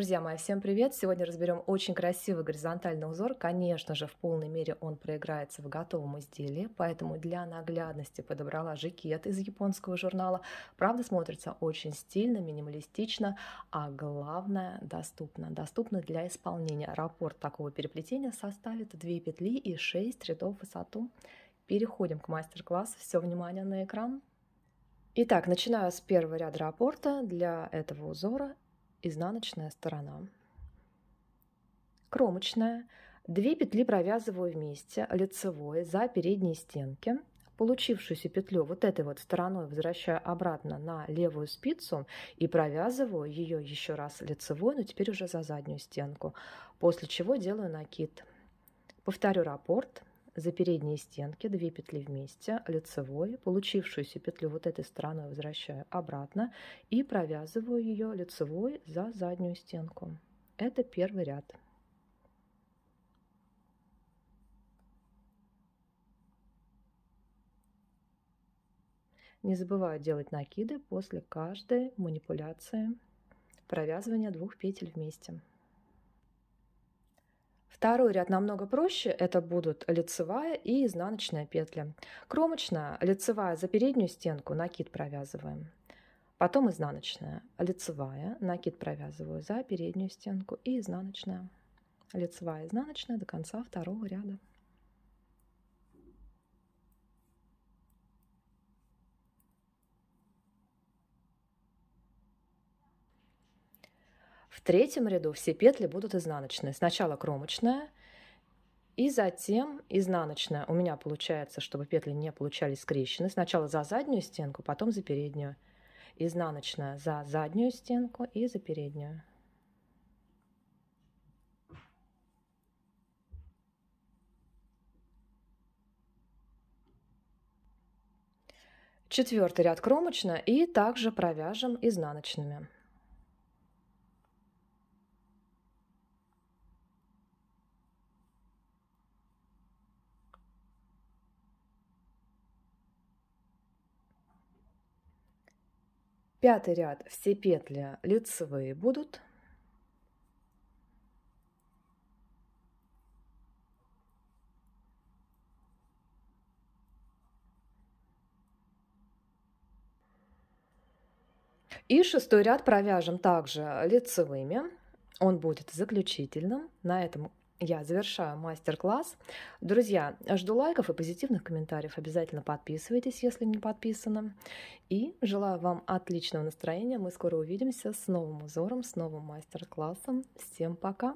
Друзья мои, всем привет! Сегодня разберем очень красивый горизонтальный узор. Конечно же, в полной мере он проиграется в готовом изделии, поэтому для наглядности подобрала жакет из японского журнала. Правда, смотрится очень стильно, минималистично, а главное, доступно. Доступно для исполнения. Раппорт такого переплетения составит 2 петли и 6 рядов в высоту. Переходим к мастер-классу. Все внимание на экран. Итак, начинаю с первого ряда раппорта для этого узора изнаночная сторона. Кромочная. Две петли провязываю вместе лицевой за передние стенки. Получившуюся петлю вот этой вот стороной возвращаю обратно на левую спицу и провязываю ее еще раз лицевой, но теперь уже за заднюю стенку, после чего делаю накид. Повторю раппорт за передние стенки, две петли вместе, лицевой, получившуюся петлю вот этой стороной возвращаю обратно и провязываю ее лицевой за заднюю стенку. Это первый ряд. Не забываю делать накиды после каждой манипуляции провязывания двух петель вместе. Второй ряд намного проще. Это будут лицевая и изнаночная петля. Кромочная, лицевая за переднюю стенку, накид провязываем. Потом изнаночная, лицевая, накид провязываю за переднюю стенку и изнаночная. Лицевая, изнаночная до конца второго ряда. В третьем ряду все петли будут изнаночные. Сначала кромочная, и затем изнаночная. У меня получается, чтобы петли не получались скрещены. Сначала за заднюю стенку, потом за переднюю. Изнаночная за заднюю стенку и за переднюю. Четвертый ряд кромочная и также провяжем изнаночными. Пятый ряд все петли лицевые будут. И шестой ряд провяжем также лицевыми. Он будет заключительным. На этом я завершаю мастер-класс. Друзья, жду лайков и позитивных комментариев. Обязательно подписывайтесь, если не подписаны. И желаю вам отличного настроения. Мы скоро увидимся с новым узором, с новым мастер-классом. Всем пока!